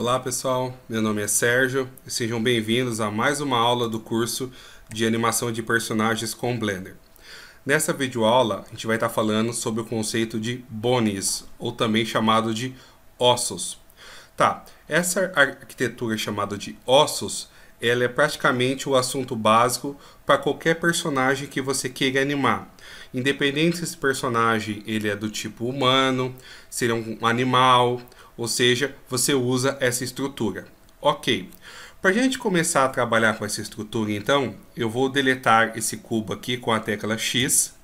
Olá pessoal, meu nome é Sérgio e sejam bem-vindos a mais uma aula do curso de animação de personagens com Blender. Nessa videoaula a gente vai estar falando sobre o conceito de bones, ou também chamado de ossos. Tá, essa arquitetura chamada de ossos, ela é praticamente o assunto básico para qualquer personagem que você queira animar. Independente se esse personagem ele é do tipo humano, se ele é um animal, ou seja, você usa essa estrutura. Ok, para a gente começar a trabalhar com essa estrutura então, eu vou deletar esse cubo aqui com a tecla X.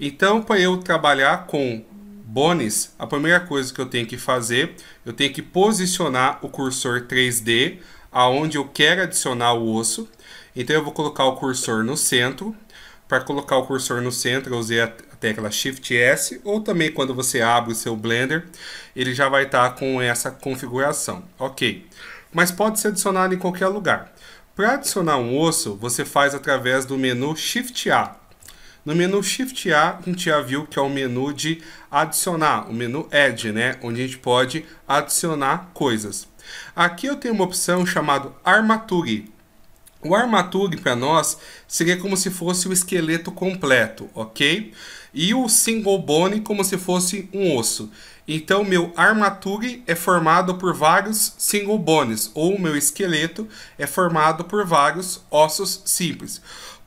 Então, para eu trabalhar com Bones, a primeira coisa que eu tenho que fazer, eu tenho que posicionar o cursor 3D aonde eu quero adicionar o osso. Então eu vou colocar o cursor no centro. Para colocar o cursor no centro, eu usei tecla Shift S ou também quando você abre o seu Blender, ele já vai estar tá com essa configuração. Ok, mas pode ser adicionado em qualquer lugar. Para adicionar um osso, você faz através do menu Shift A. No menu Shift A, a gente já viu que é o menu de adicionar, o menu Add, né? onde a gente pode adicionar coisas. Aqui eu tenho uma opção chamada Armature. O Armatug para nós seria como se fosse o esqueleto completo, ok? E o single bone como se fosse um osso. Então, meu Armatug é formado por vários single bones, ou o meu esqueleto é formado por vários ossos simples.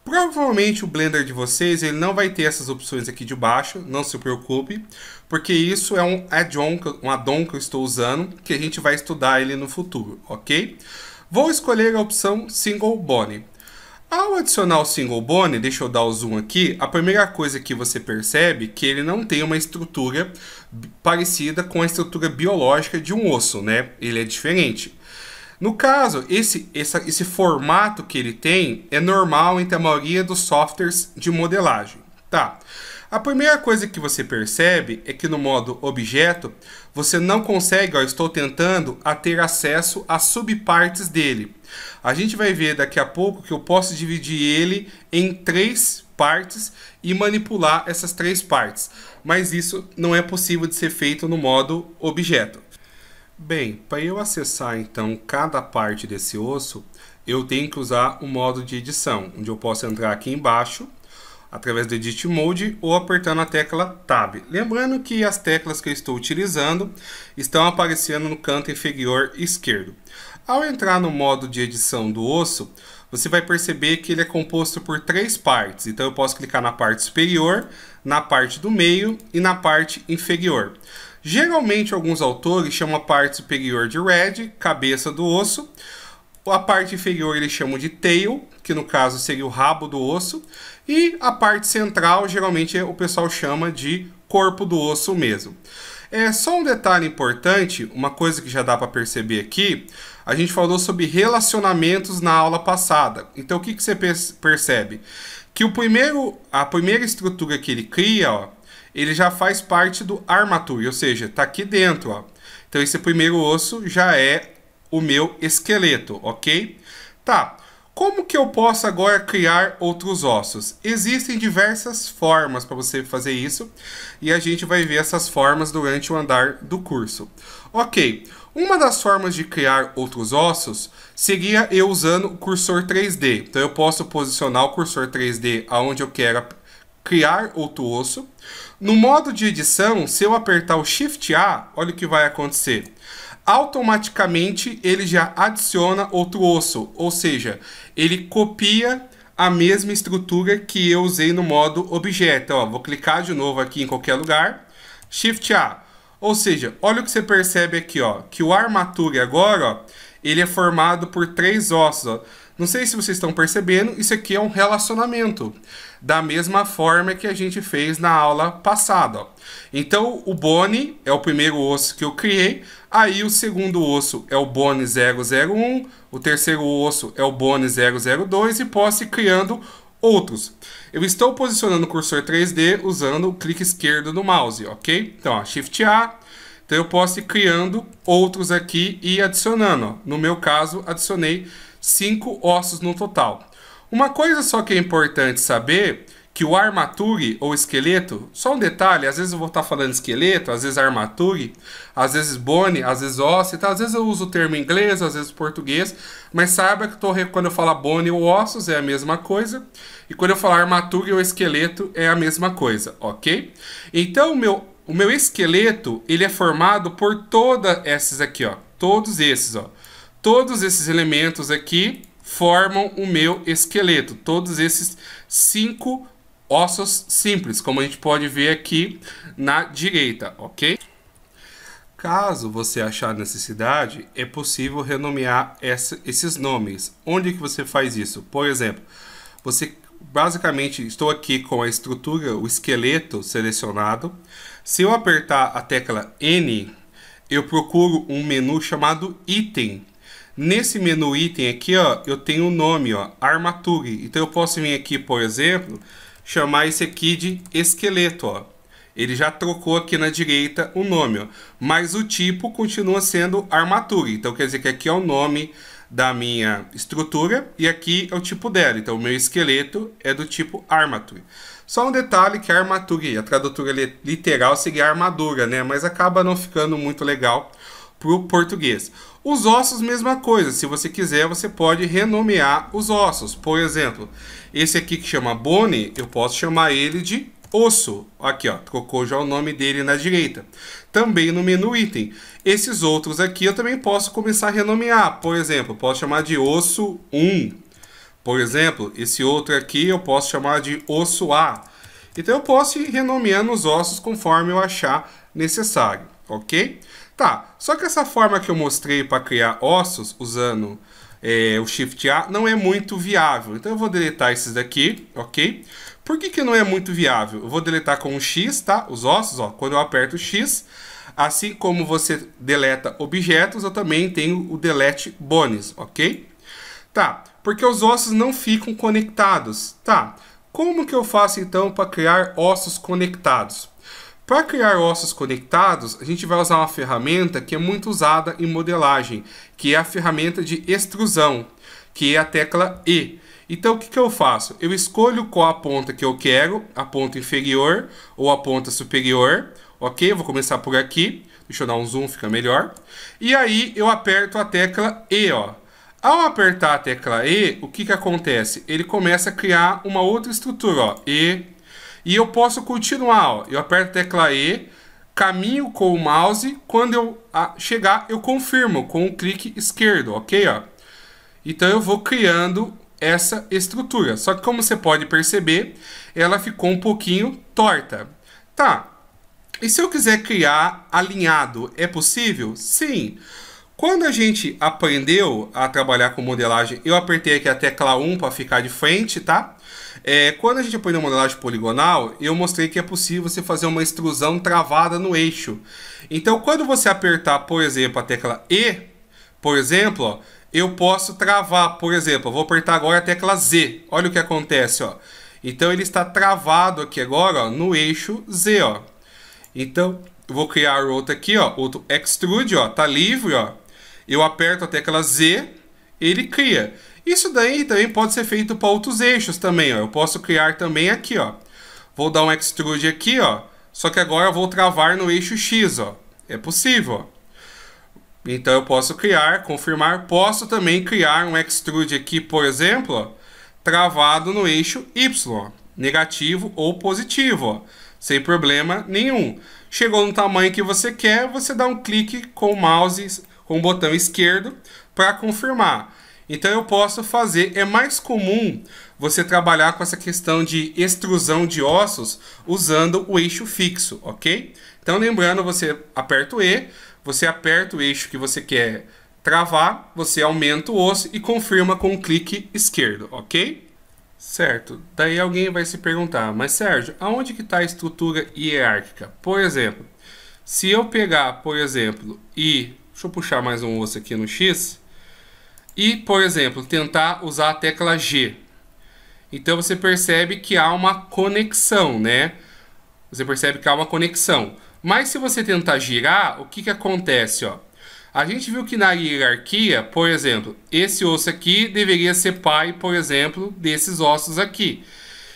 Provavelmente o Blender de vocês ele não vai ter essas opções aqui de baixo, não se preocupe, porque isso é um add-on, um add que eu estou usando, que a gente vai estudar ele no futuro, ok? Ok? vou escolher a opção Single Bone. Ao adicionar o Single Bone, deixa eu dar o zoom aqui, a primeira coisa que você percebe é que ele não tem uma estrutura parecida com a estrutura biológica de um osso, né? Ele é diferente. No caso, esse, essa, esse formato que ele tem é normal entre a maioria dos softwares de modelagem. Tá. A primeira coisa que você percebe é que no modo objeto, você não consegue, ó, estou tentando, a ter acesso a subpartes dele. A gente vai ver daqui a pouco que eu posso dividir ele em três partes e manipular essas três partes, mas isso não é possível de ser feito no modo objeto. Bem, para eu acessar então cada parte desse osso, eu tenho que usar o modo de edição, onde eu posso entrar aqui embaixo através do Edit Mode ou apertando a tecla Tab. Lembrando que as teclas que eu estou utilizando estão aparecendo no canto inferior esquerdo. Ao entrar no modo de edição do osso, você vai perceber que ele é composto por três partes. Então eu posso clicar na parte superior, na parte do meio e na parte inferior. Geralmente alguns autores chamam a parte superior de head, cabeça do osso. A parte inferior eles chamam de tail, que no caso seria o rabo do osso. E a parte central, geralmente o pessoal chama de corpo do osso mesmo. É só um detalhe importante, uma coisa que já dá para perceber aqui. A gente falou sobre relacionamentos na aula passada. Então o que, que você percebe? Que o primeiro, a primeira estrutura que ele cria, ó, ele já faz parte do armature, ou seja, está aqui dentro. Ó. Então esse primeiro osso já é o meu esqueleto, ok? Tá. Como que eu posso agora criar outros ossos? Existem diversas formas para você fazer isso e a gente vai ver essas formas durante o andar do curso. Ok, uma das formas de criar outros ossos seria eu usando o cursor 3D. Então eu posso posicionar o cursor 3D aonde eu quero criar outro osso. No modo de edição, se eu apertar o Shift A, olha o que vai acontecer automaticamente ele já adiciona outro osso, ou seja, ele copia a mesma estrutura que eu usei no modo objeto. Ó, vou clicar de novo aqui em qualquer lugar, Shift A. Ou seja, olha o que você percebe aqui, ó, que o armaturo agora ó, ele é formado por três ossos. Ó. Não sei se vocês estão percebendo, isso aqui é um relacionamento. Da mesma forma que a gente fez na aula passada. Ó. Então, o bone é o primeiro osso que eu criei. Aí, o segundo osso é o bone 001. O terceiro osso é o bone 002. E posso ir criando outros. Eu estou posicionando o cursor 3D usando o clique esquerdo do mouse, ok? Então, ó, Shift A, então eu posso ir criando outros aqui e adicionando. No meu caso, adicionei cinco ossos no total. Uma coisa só que é importante saber que o armature ou esqueleto, só um detalhe, às vezes eu vou estar tá falando esqueleto, às vezes armature, às vezes bone, às vezes osso, então, tá? às vezes eu uso o termo inglês, às vezes português, mas saiba que tô, quando eu falar bone ou ossos é a mesma coisa, e quando eu falar armature ou esqueleto é a mesma coisa, ok? Então, meu o meu esqueleto, ele é formado por todas essas aqui, ó. Todos esses, ó. Todos esses elementos aqui formam o meu esqueleto. Todos esses cinco ossos simples, como a gente pode ver aqui na direita, ok? Caso você achar necessidade, é possível renomear essa, esses nomes. Onde que você faz isso? Por exemplo, você basicamente estou aqui com a estrutura, o esqueleto selecionado. Se eu apertar a tecla N, eu procuro um menu chamado item. Nesse menu item aqui, ó, eu tenho o um nome, ó, armature. Então eu posso vir aqui, por exemplo, chamar esse aqui de esqueleto, ó. Ele já trocou aqui na direita o nome, ó. mas o tipo continua sendo armature. Então quer dizer que aqui é o nome da minha estrutura e aqui é o tipo dela. Então, o meu esqueleto é do tipo armature. Só um detalhe que a é armatura, a tradutora literal seria armadura, né? Mas acaba não ficando muito legal para o português. Os ossos, mesma coisa. Se você quiser, você pode renomear os ossos. Por exemplo, esse aqui que chama bone, eu posso chamar ele de osso. Aqui, ó, trocou já o nome dele na direita. Também no menu item. Esses outros aqui eu também posso começar a renomear. Por exemplo, posso chamar de osso 1. Por exemplo, esse outro aqui eu posso chamar de osso A. Então eu posso ir renomeando os ossos conforme eu achar necessário, ok? Tá, só que essa forma que eu mostrei para criar ossos usando é, o Shift A não é muito viável. Então eu vou deletar esses daqui, ok? Por que, que não é muito viável? Eu vou deletar com o X, tá? Os ossos, ó. Quando eu aperto X, assim como você deleta objetos, eu também tenho o delete bones, ok? Tá, porque os ossos não ficam conectados. Tá, como que eu faço então para criar ossos conectados? Para criar ossos conectados, a gente vai usar uma ferramenta que é muito usada em modelagem, que é a ferramenta de extrusão, que é a tecla E. Então o que, que eu faço? Eu escolho qual a ponta que eu quero, a ponta inferior ou a ponta superior. Ok, eu vou começar por aqui. Deixa eu dar um zoom, fica melhor. E aí eu aperto a tecla E, ó. Ao apertar a tecla E, o que, que acontece? Ele começa a criar uma outra estrutura, ó, E. E eu posso continuar, ó. Eu aperto a tecla E, caminho com o mouse. Quando eu chegar, eu confirmo com o clique esquerdo, ok? Ó. Então eu vou criando essa estrutura. Só que como você pode perceber, ela ficou um pouquinho torta. Tá, e se eu quiser criar alinhado, é possível? Sim. Quando a gente aprendeu a trabalhar com modelagem, eu apertei aqui a tecla 1 para ficar de frente, tá? É, quando a gente aprendeu modelagem poligonal, eu mostrei que é possível você fazer uma extrusão travada no eixo. Então, quando você apertar, por exemplo, a tecla E, por exemplo, ó, eu posso travar, por exemplo, eu vou apertar agora a tecla Z. Olha o que acontece, ó. Então ele está travado aqui agora, ó, no eixo Z, ó. Então, eu vou criar outro aqui, ó, outro extrude, ó, tá livre, ó. Eu aperto a tecla Z, ele cria. Isso daí também pode ser feito para outros eixos também, ó. Eu posso criar também aqui, ó. Vou dar um extrude aqui, ó. Só que agora eu vou travar no eixo X, ó. É possível, ó. Então eu posso criar, confirmar, posso também criar um extrude aqui, por exemplo, travado no eixo Y, negativo ou positivo, ó, sem problema nenhum. Chegou no tamanho que você quer, você dá um clique com o mouse, com o botão esquerdo, para confirmar. Então eu posso fazer, é mais comum você trabalhar com essa questão de extrusão de ossos usando o eixo fixo, ok? Então lembrando, você aperta o E, você aperta o eixo que você quer travar, você aumenta o osso e confirma com um clique esquerdo, ok? Certo, daí alguém vai se perguntar, mas Sérgio, aonde que está a estrutura hierárquica? Por exemplo, se eu pegar, por exemplo, e... Deixa eu puxar mais um osso aqui no X. E, por exemplo, tentar usar a tecla G. Então você percebe que há uma conexão, né? Você percebe que há uma conexão. Mas se você tentar girar, o que, que acontece? Ó? A gente viu que na hierarquia, por exemplo, esse osso aqui deveria ser pai, por exemplo, desses ossos aqui.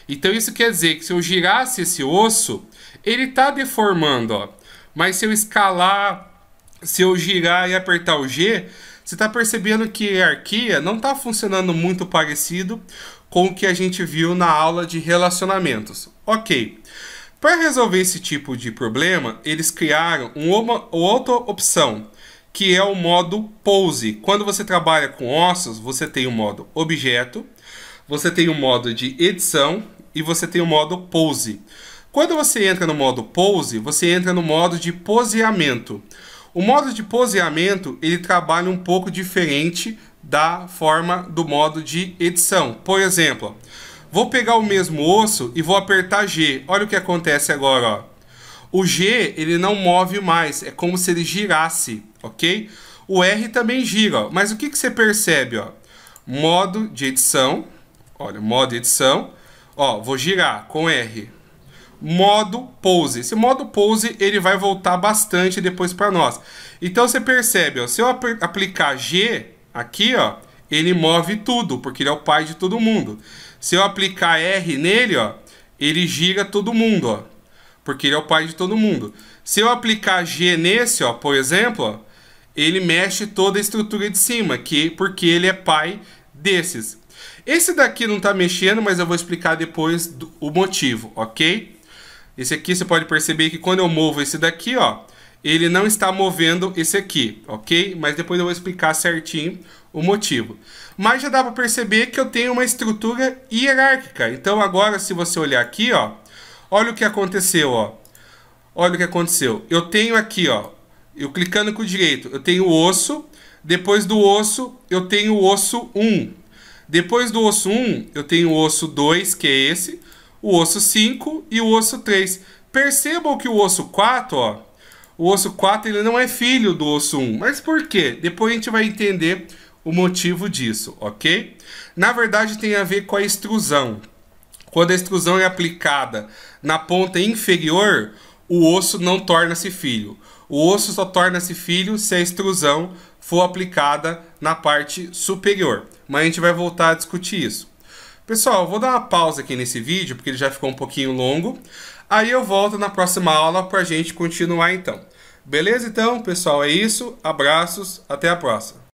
Então isso quer dizer que se eu girasse esse osso, ele está deformando, ó. Mas se eu escalar, se eu girar e apertar o G, você está percebendo que a hierarquia não está funcionando muito parecido com o que a gente viu na aula de relacionamentos. Ok. Para resolver esse tipo de problema, eles criaram uma outra opção, que é o modo pose. Quando você trabalha com ossos, você tem o modo objeto, você tem o modo de edição e você tem o modo pose. Quando você entra no modo pose, você entra no modo de poseamento. O modo de poseamento, ele trabalha um pouco diferente da forma do modo de edição. Por exemplo, Vou pegar o mesmo osso e vou apertar G. Olha o que acontece agora, ó. O G, ele não move mais, é como se ele girasse, ok? O R também gira, ó. mas o que, que você percebe, ó? Modo de edição, olha, modo de edição, ó, vou girar com R. Modo pose. Esse modo pose, ele vai voltar bastante depois para nós. Então, você percebe, ó, se eu aplicar G aqui, ó, ele move tudo, porque ele é o pai de todo mundo. Se eu aplicar R nele, ó, ele gira todo mundo, ó, porque ele é o pai de todo mundo. Se eu aplicar G nesse, ó, por exemplo, ó, ele mexe toda a estrutura de cima, que porque ele é pai desses. Esse daqui não está mexendo, mas eu vou explicar depois do, o motivo, ok? Esse aqui você pode perceber que quando eu movo esse daqui, ó, ele não está movendo esse aqui, ok? Mas depois eu vou explicar certinho o motivo. Mas já dá para perceber que eu tenho uma estrutura hierárquica. Então agora se você olhar aqui, ó, olha o que aconteceu, ó. Olha o que aconteceu. Eu tenho aqui, ó, eu clicando com o direito, eu tenho o osso, depois do osso eu tenho o osso 1. Depois do osso 1, eu tenho o osso 2, que é esse, o osso 5 e o osso 3. Percebam que o osso 4, ó, o osso 4 ele não é filho do osso 1. Mas por quê? Depois a gente vai entender o motivo disso, ok? Na verdade, tem a ver com a extrusão. Quando a extrusão é aplicada na ponta inferior, o osso não torna-se filho. O osso só torna-se filho se a extrusão for aplicada na parte superior. Mas a gente vai voltar a discutir isso. Pessoal, vou dar uma pausa aqui nesse vídeo, porque ele já ficou um pouquinho longo. Aí eu volto na próxima aula para a gente continuar então. Beleza então, pessoal? É isso. Abraços. Até a próxima.